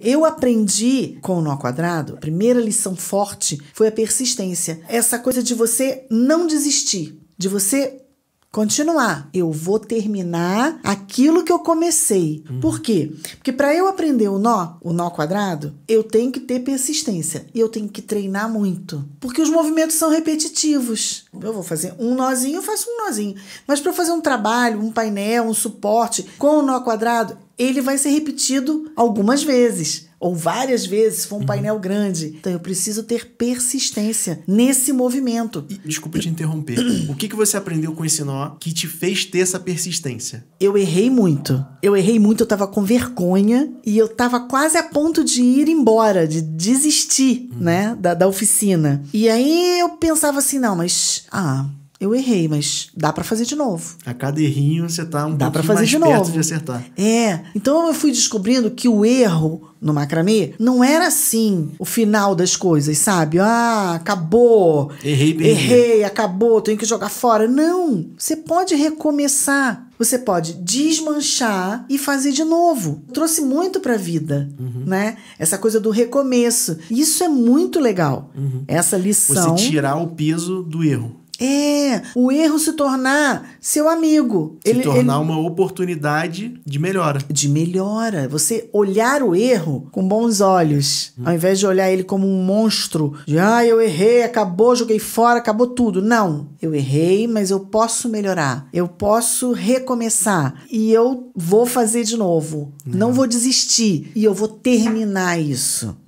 Eu aprendi com o nó quadrado, a primeira lição forte foi a persistência. Essa coisa de você não desistir, de você continuar. Eu vou terminar aquilo que eu comecei. Uhum. Por quê? Porque para eu aprender o nó, o nó quadrado, eu tenho que ter persistência e eu tenho que treinar muito, porque os movimentos são repetitivos. Eu vou fazer um nozinho, eu faço um nozinho. Mas para fazer um trabalho, um painel, um suporte com o nó quadrado, ele vai ser repetido algumas vezes ou várias vezes, foi um uhum. painel grande. Então eu preciso ter persistência nesse movimento. E, desculpa te interromper. o que, que você aprendeu com esse nó que te fez ter essa persistência? Eu errei muito. Eu errei muito, eu tava com vergonha e eu tava quase a ponto de ir embora, de desistir, uhum. né, da, da oficina. E aí eu pensava assim, não, mas ah, eu errei, mas dá para fazer de novo. A cada errinho você tá um dá fazer mais de perto novo. de acertar. É. Então eu fui descobrindo que o erro no macramê não era assim o final das coisas, sabe? Ah, acabou. Errei, bem errei, acabou, tenho que jogar fora. Não, você pode recomeçar. Você pode desmanchar e fazer de novo. Trouxe muito para a vida, uhum. né? Essa coisa do recomeço. Isso é muito legal. Uhum. Essa lição. Você tirar o peso do erro. É, o erro se tornar seu amigo. Se ele, tornar ele... uma oportunidade de melhora. De melhora. Você olhar o erro com bons olhos, hum. ao invés de olhar ele como um monstro de ah, eu errei, acabou, joguei fora, acabou tudo. Não, eu errei, mas eu posso melhorar. Eu posso recomeçar e eu vou fazer de novo. Hum. Não uhum. vou desistir e eu vou terminar isso.